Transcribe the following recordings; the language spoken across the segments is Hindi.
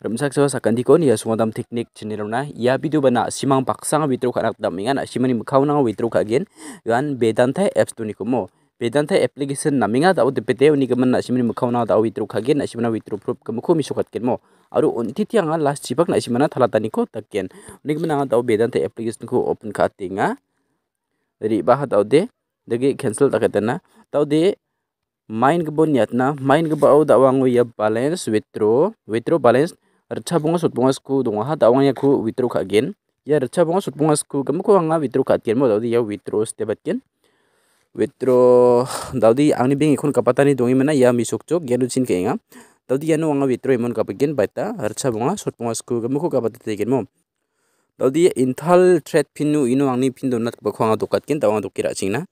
Remsak sewa sakan tikon ya semua tam teknik na ya video bana simang paksang witro kanak damingan simani mukau nang agen kagen bedan teh apps tu nikomo bedanta application naminga tau depete unikaman simani mukau nang tau agen kagen simana witro proof kemuko misukat mo aru unti tiang ah, last cipak na simana tak ken takken unikaman nang tau bedan teh aplikasi ko open ka tinga ah. dari bahat tau de Dage cancel na tau de main gebon yatna main tau wangu ya balance witruk witruk balance rcha bunga sut bunga sku donga ha da wangya ku withdraw kha gen ia ya bunga sut bunga sku kamu ko anga withdraw kha gen mo da ia withdraw step gen withdraw daudi ya angni bing ikon ni dongi mana ya misuk cuk chok ya genu chin ke inga ya nu wanga withdraw emon kap gen baita rcha bunga sut bunga sku ku kapat kapatati gen mo daudi intal thread pinu inu angni pin donat ko khanga dokat gen da wang dokira chingna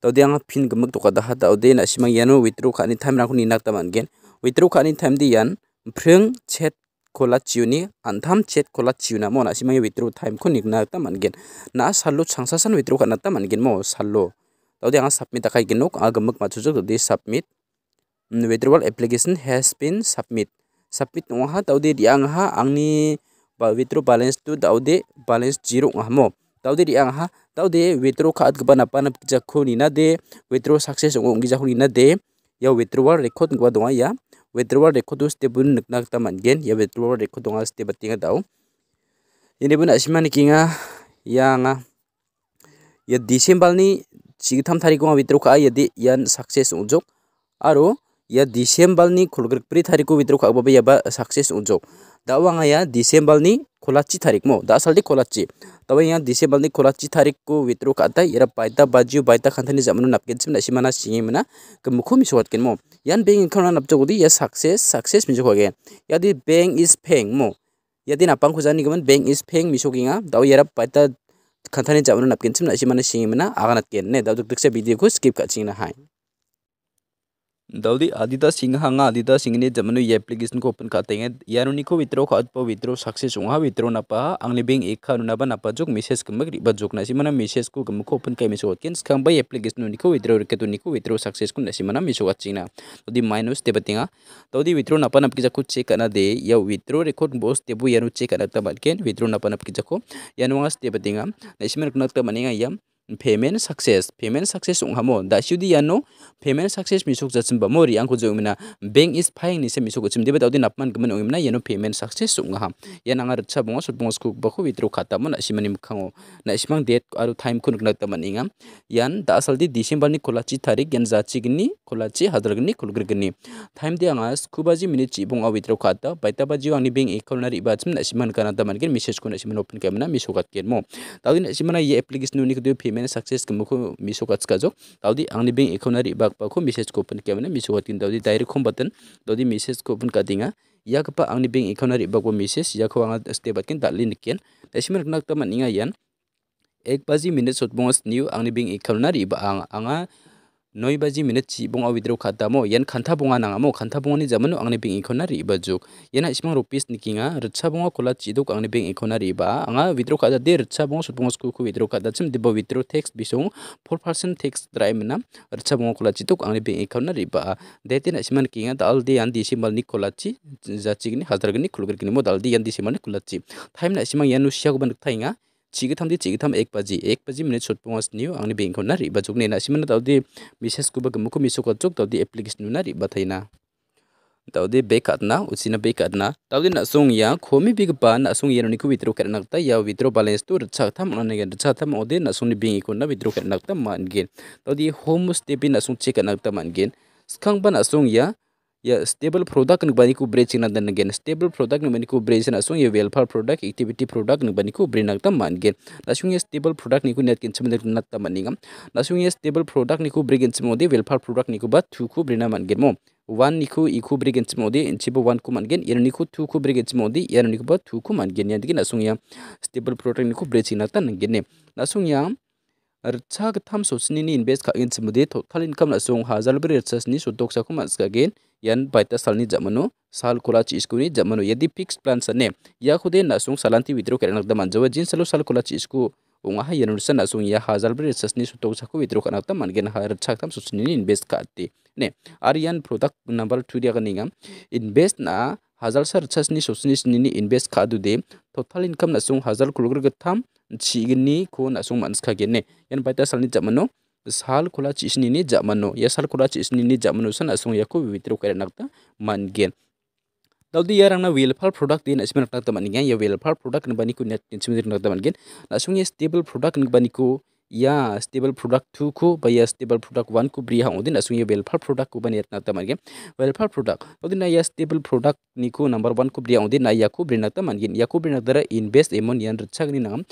daudi anga pin gamak dokat ha daudi na simang nu withdraw khani time ra ko ninak ta man gen withdraw khani time di yan phreng chat खोला चिनी अंधाम चेत खोला चिना मोन भित्रु टाइम को निगना मनगिन ना सालू संगसा सन भित्रु खा मनगिन मो सालो तब आ सबमिट आखा गिनो आगमक माचुजुक submit withdrawal application has been submit submit नौ तौदे रिंग आंगनी विद्रो बैलेंस टू दौदे बैलेंस जीरो हमो तौदे रिंग तौदे विद्रो खाद नपा जखू नि ना दे विद्रो सक्सेस जखू नि ना दे यो विद्रोवल रेकॉर्ड दो या withdrawal record tu step bun nikna kita gen ya withdrawal record dong step batinga tau ini bun asima nikinga ah, ya nga ya disembal ni sigitham thari ko withdraw ka di yan success unjok aro ya disembal ni pri tari ko withdraw ka ba ya ba success unjok da disembal a a ya kolachi w n ni g t a ा व ा य ह d ँ दिसंबर नि खोलाची तारीख मो दा साल खोलाची तब यहाँ दिसंबर नि खोलाची a ा a ी ख को व ि त ् a ो खाता येरा ब ा a त ा बाजियो ब n य त ा ख ा न ् थ ा न n a s म न ो न ा प क n न सिम न k स m म ा u ा सिङे माना मुखो n ि स ो ग त n े न मो यान बेंग खाना s ा प ज ो s s द ि या सक्सेस सक्सेस म ि i ो ग ो ग े यदि y ें ग इज फेंग मो यदि नापां खोजानि गमन n ें ग इज फ i n g मिसोगिङा द a व a े र ा ब ा य त a खान्थानि n ा म न ो नापकेन सिम नासि म ा i ा सिङे माना आ ग ा a ा त n े न ने दाव दुगदुगसे भ ि ड ि य ो ख k स ् k ि प ख ा च ि i n a hai Dawoodi आदिता Singh हंगा आदिता सिंह ने जमनो ये एप्लीकेशन को ओपन करते हैं यारुनी को वित्रो खाद पो वित्रो सक्सेस हुआ ना पा अंगली बिंग एक खा नुनाबा नपा जोक मैसेज कमक रिबा जोक नसी मना मिसेस को गम को ओपन कैमिस होकिन स्कम बाय एप्लीकेशन निको वितरो रखे तो निको वितरो सक्सेस को नसी मना मिसो अचिना तो दी माइनस ते तो दी नपकी जाको चेक करना दे या वित्रो रिकॉर्ड बोस तेबु चेक करना नपकी जाको ते मन बनेगा या payment success payment success ong hamo da s u d i yano payment success mi suk jachim ba mori ang ko jo mina bank is paying ni se mi suk chim deba dawdin apman gman ong mina yano payment success ong ha yan ang ar cha bongo sut bongo skuk ba khu vitro khata mon asimanim khango na isimang date aru time kun na taman inga yan da asal di december ni kolachi tarik yan z a c h i gni kolachi hadrag ni kulgr gni time de anga skubaji m i n i chi b o n g a vitro khata baita baji ang ni bank a k c o u n t a riba chim na asiman kana taman gin message kun asiman open kamna mi sukat ken mo dawdin asimana ye application ni ko payment ᱠᱚᱯᱱ ᱠᱮᱢᱱᱮ ᱢᱤᱥᱚᱜᱚᱛᱤᱱ ᱫᱟᱣᱫᱤ ᱫᱟᱭᱨᱮ ᱠᱷᱚᱢᱵᱟᱛᱤ ᱠᱚᱯᱱ ᱠᱮᱢᱱᱮ ᱢᱤᱥᱚᱜᱚᱛᱤᱱ ᱫᱟᱣᱫᱤ ᱫᱟᱭᱨᱮ ᱠᱷᱚᱢᱵᱟᱛᱤ ᱠᱚᱯᱱ ᱠᱮᱢᱱᱮ ᱢᱤᱥᱚᱜᱚᱛᱤᱱ ᱫᱟᱣᱫᱤ ᱫᱟᱭᱨᱮ ᱠᱷᱚᱢᱵᱟᱛᱤ ᱠᱚᱯᱱ ᱠᱮᱢᱱᱮ ᱢᱤᱥᱚᱜᱚᱛᱤᱱ ᱫᱟᱣᱫᱤ ᱫᱟᱭᱨᱮ ᱠᱷᱚᱢᱵᱟᱛᱤ ᱠᱚᱯᱱ ᱠᱮᱢᱱᱮ ᱢᱤᱥᱚᱜᱚᱛᱤᱱ ᱫᱟᱣᱫᱤ ᱫᱟᱭᱨᱮ ᱠᱷᱚᱢᱵᱟᱛᱤ ᱠᱚᱯᱱ ᱠᱮᱢᱱᱮ ᱢᱤᱥᱚᱜᱚᱛᱤᱱ ᱫᱟᱣᱫᱤ ᱫᱟᱭᱨᱮ ᱠᱷᱚᱢᱵᱟᱛᱤ ᱠᱚᱯᱱ ᱠᱮᱢᱱᱮ ᱢᱤᱥᱚᱜᱚᱛᱤᱱ ᱫᱟᱣᱫᱤ ᱫᱟᱭᱨᱮ ᱠᱷᱚᱢᱵᱟᱛᱤ ᱠᱚᱯᱱ ᱠᱮᱢᱱᱮ ᱢᱤᱥᱚᱜᱚᱛᱤᱱ ᱫᱟᱣᱫᱤ ᱫᱟᱭᱨᱮ ᱠᱷᱚᱢᱵᱟᱛᱤ ᱠᱚᱯᱱ ᱠᱮᱢᱱᱮ ᱢᱤᱥᱚᱜᱚᱛᱤᱱ ᱫᱟᱣᱫᱤ ᱫᱟᱭᱨᱮ ᱠᱷᱚᱢᱵᱟᱛᱤ ᱠᱚᱯᱱ ᱠᱮᱢᱱᱮ ᱢᱤᱥᱚᱜᱚᱛᱤᱱ ᱫᱟᱣᱫᱤ ᱫᱟᱭᱨᱮ ᱠᱷᱚᱢᱵᱟᱛᱤ ᱠᱚᱯᱱ ᱠᱮᱢᱱᱮ ᱢᱤᱥᱚᱜᱚᱛᱤᱱ noi baji minit chi bong awi dro khata mo yan khanta bonga nang amo khanta bonga ni jamanu angni bing ikona ri ba juk yana ismang rupees nikinga rcha bonga kola chi dok angni bing ikona ri ba anga widro khata de rcha bonga sut bonga sku widro khata chim dibo widro tax bisung 4% tax drai mena rcha bonga kola chi dok angni bing ikona ri ba de tin isman kinga dal di yan decimal ni kola chi za chi ni hazar gni khulgar gni mo dal yan decimal ni kola chi thaim na isman yanu shya go thainga चिगिथमदि चिगिथम एक पजी एक पजी मिनट शोट पोंगस न्यू आंगनि बेंखौ ना रिबा जुगने ना सिमन दावदि मिसेस कुबा गमुखौ मिसो को जुग दावदि एप्लिकेशन ना रिबा थाइना बे काटना उसिना बे काटना दावदि ना सोंग या खोमी बिग बा ना सोंग येरनि को विद्रो करना लगता या विद्रो बैलेंस तो रछा थम ना ने रछा थम ओदे ना को ना करना लगता मानगेन दावदि होम स्टेप ना सोंग चेक करना लगता मानगेन बन या या स्टेबल प्रोडक्ट नुबानीको ब्रेड सिग्ना दनगेन स्टेबल प्रोडक्ट नुबानीको ब्रेड सिना सोंग ये वेलफेयर प्रोडक्ट एक्टिविटी प्रोडक्ट नुबानीको ब्रेड नक्ता मानगेन नासुंग ये स्टेबल प्रोडक्ट निको नेट किन समदर नक्ता मानिंगम नासुंग ये स्टेबल प्रोडक्ट निको ब्रेड किन समोदे वेलफेयर प्रोडक्ट निको बा टू को ब्रेड मानगेन मो वन निको इको ब्रेड किन समोदे इनचिबो वन को मानगे एर निको टू को ब्रेड किन समोदे एर निको बा टू को मानगे या दिगे नासुंग या स्टेबल प्रोडक्ट निको ब्रेड सिना ता ने नासुंग या रचा गथाम सोसनी नि इन्वेस्ट का इन समोदे टोटल इनकम नासुंग हजार ब्रेड ससनी सोदोक्सा को मानसगागेन यन पैंतीस साल जमन साल खुला चीजकू जमन यदि फिक्स प्लान सन्े या खुदे नसुंग सलांति विद्रो कैनकद मानजब जिन सालों साल खुला चीजकू वहा यन नसुंग या हजार ब्रे रिस सूतो सको विद्रो कनकता मानगे नाम सूची इनवेस्ट काती ने आर यन प्रोडक्ट नंबर टू दिया इनवेस्ट ना हजार सर छसनी सोचनी इनवेस्ट खा दुदे टोटल इनकम नसुंग हजार कुलग्रग थाम छिगनी खो नसुंग मानस खागे ने यन पैंतीस साल जमनो साल खुला चिसनी ने जमनो या साल खुला चिसनी ने जमनो सन असों याको विवित्र करे नक्ता मान गे दाउदी यार अंगना वेलफार प्रोडक्ट दिन असमे नक्ता मान गे या वेलफार प्रोडक्ट नबानी को नेट टेंशन दिन नक्ता मान गे नसों ये स्टेबल प्रोडक्ट नबानी को या स्टेबल प्रोडक्ट टू को बाय या स्टेबल प्रोडक्ट वन को ब्रिया हाँ ना असों ये वेलफार प्रोडक्ट को बने नक्ता मान गे वेलफार प्रोडक्ट दाउदी ना या स्टेबल प्रोडक्ट निको नंबर वन को ब्रिया हाँ दिन ना या को ब्रिया नक्ता मान या को ब्रिया नक्ता रे इन्वेस्ट एमोन यान रिचागनी नाम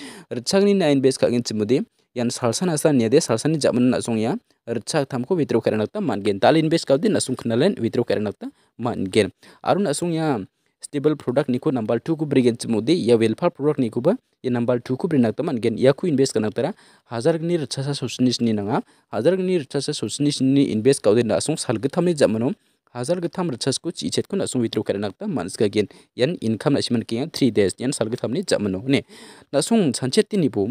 रिचागनी ना इन्वेस्ट खागिन चिमुदी yan salsan asa nyade salsan ni jamun nasung ya rchak tham ko vitro karan ta man gen tal invest ka din nasung khnalen vitro karan ta man gen arun asung ya stable product niko number 2 ku brigen chmudi ya welfare product niko ba ye number 2 ku brin ta man gen ya ku invest kan ta ra hazar ni rcha sa sosnis ni nga hazar ni rcha sa sosnis ni invest ka din nasung sal ge tham ni jamun hazar ge tham rcha ko chi nasung vitro karan ta ska gen yan income achievement ki 3 days yan sal ge tham ni jamun ne nasung chanchet ti ni bu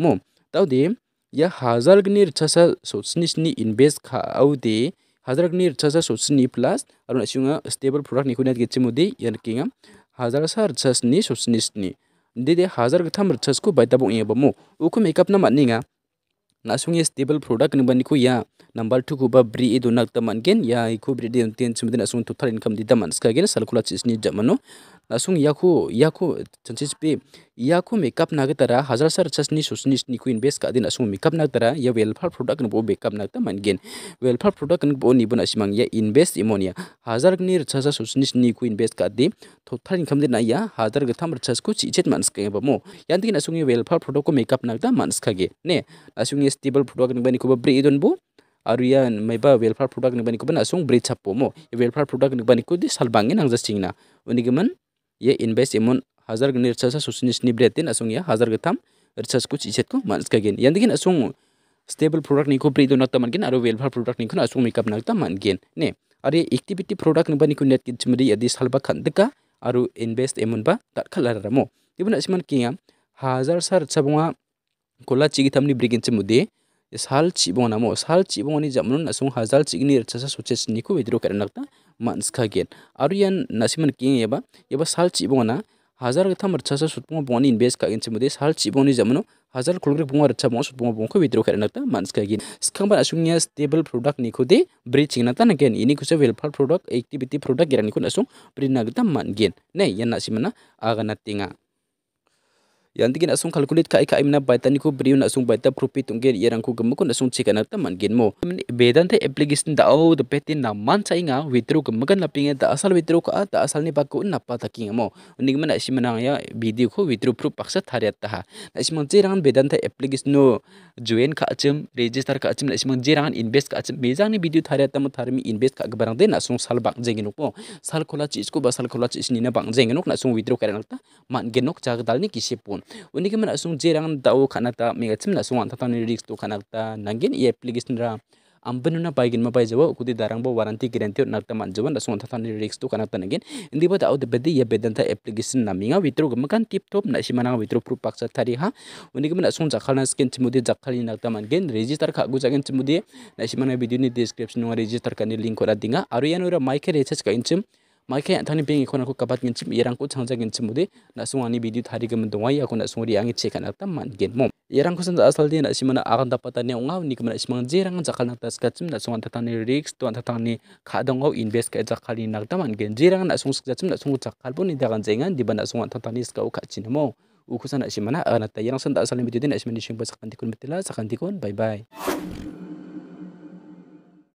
Ya hazar ia hajargni rithasa sotsnisini invest ka-aude hajargni rithasa sotsini plus aro naisinga stable product ni niko hazar chimode ia nikenga hajarsa rithasni sotsinisini hazar hajar githam rithasko baita bong bamo uko makeup na maninga nasunge stable product ni baniko ya number 2 ko ba bri e donak gen ya iko bri de ten chimde nasung total income ditaman skagen salkula chisni jamano asung yaku yaku chanchis pe yaku makeup na gitara hazar sar chasni susni sni ku invest ka din asung makeup na gitara ya welfare product ni bo makeup na ta mangen welfare product ni bo ni bun asimang ya invest imonia hazar ni chasa susni sni ku invest ka di thothar income din ya hazar gatham chas ku chichet mans ka ba mo yan din asung welfare product ko makeup na ta mans ka ge ne asung stable product ni bani ko ba bre idon bo aru ya maiba welfare product ni bani ko ban asung bre chapo mo welfare product ni bani ko di salbangin angja singna unigi man ये इनबेस इमुन स्नी सुनी ब्रेटिन असुंग हजर गथम रिसर्स कुछ इसको मानसगे यदिगिन असुंग स्टेबल प्रोडक्ट निप्री नक्त मानगे और वेलफेयर प्रोडक्ट निखो असू मेकअप नक्त मानगे ने और एक्टिविटी प्रोडक्ट निबानी नेट की चिमरी यदि सलबा खादगा और इनबेस इमुन तत्खलो इवन असमान कि हजार सार सबा कोला चिगी थम ब्रिगिन चिमुदे साल चिबो नामो साल चिबोनी जमनो असुंग हजार चिगनी रिसर्स सक्सेस निद्रो कर नक्ता मानस अरियन नसिमन किंग एबा एबा साल चिबोना हजार थमर छस सुतपो बोन इनबेस का इनचे मुदे साल चिबोनि जमनो हजार खुलग्रे बुंगा रछ मोस बुंगा बुंग को विद्रो करन ता मानस खगेन स्कंबर स्टेबल प्रोडक्ट निखुदे ब्रीचिंग न ता नगेन इनि खुसे वेलफेयर प्रोडक्ट एक्टिविटी प्रोडक्ट गिरन को नसु प्रिनग ता मानगेन ने यन नसिमन आगा नतिंगा yanti gin asung kalkulit kai ika imna baitani ko briu na asung baita profit ungen yerang ko gemu ko teman chikana taman gin mo bedante eplegis da au de peti na man sa inga withdraw ko na lapinga da asal withdraw ka da asal ni bakko na pa kinga mo unig mana isi menang ya video ko withdraw pru paksa thariat ta ha asim bedan teh eplegis no join ka acem register ka na isi mang jirang invest ka acem mejang ni video tariat ta mo invest ka gebarang de na sal bang jengin ko sal khola cisku ba sal khola chis ni na bang jengin ko na asung withdraw ka ta man genok dal ni kisipun. Unik mana asung jerang ta mega cim na sung antatani tu to ta nangin i application ra ambanuna baigin ma baijawa ukudi darangbo warranty waranti nakta manjawa na sung antatani tu to ta nangin indi ba dao de bedi ya bedanta application naminga witro gemakan tip top na simana witro proof paksa tari ha unik mana asung na skin chimudi jakhali nakta mangin register ka gu jakin cimudi na video ni description no register ni link kora dinga aru yanura mike recharge ka inchim makai thani beng ikon aku kabat ngin chim irang ko changja ngin chim na sung ani video thari gam aku na sung angi chekan ata man gen mom irang ko san asal de na simana akan dapat ne ongau ni kemana simang jerang jakal kan na tas ka chim na sung anta tani risk to tani au invest ka jakal ni nak man gen jerang na kan sung sik chim na sung jakal bon ni dagan jengan di ban sung anta tani ska u mo ukusan na simana akan ata irang san asal ni video de na simani sing sakantikun sakan tikun betila sakan bye bye